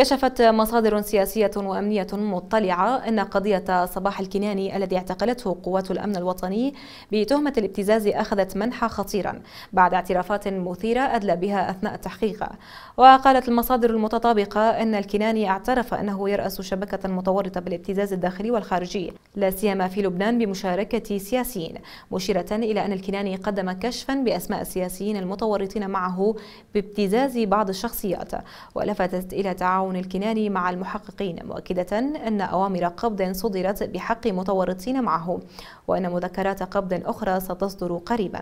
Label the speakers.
Speaker 1: كشفت مصادر سياسية وأمنية مطلعة أن قضية صباح الكناني الذي اعتقلته قوات الأمن الوطني بتهمة الابتزاز أخذت منحى خطيرا بعد اعترافات مثيرة أدلى بها أثناء التحقيق وقالت المصادر المتطابقة أن الكناني اعترف أنه يرأس شبكة متورطة بالابتزاز الداخلي والخارجي لا سيما في لبنان بمشاركة سياسيين مشيرة إلى أن الكناني قدم كشفا بأسماء السياسيين المتورطين معه بابتزاز بعض الشخصيات ولفتت إلى تعاون عون الكناني مع المحققين مؤكدة أن أوامر قبض صدرت بحق متورطين معه وأن مذكرات قبض أخرى ستصدر قريبا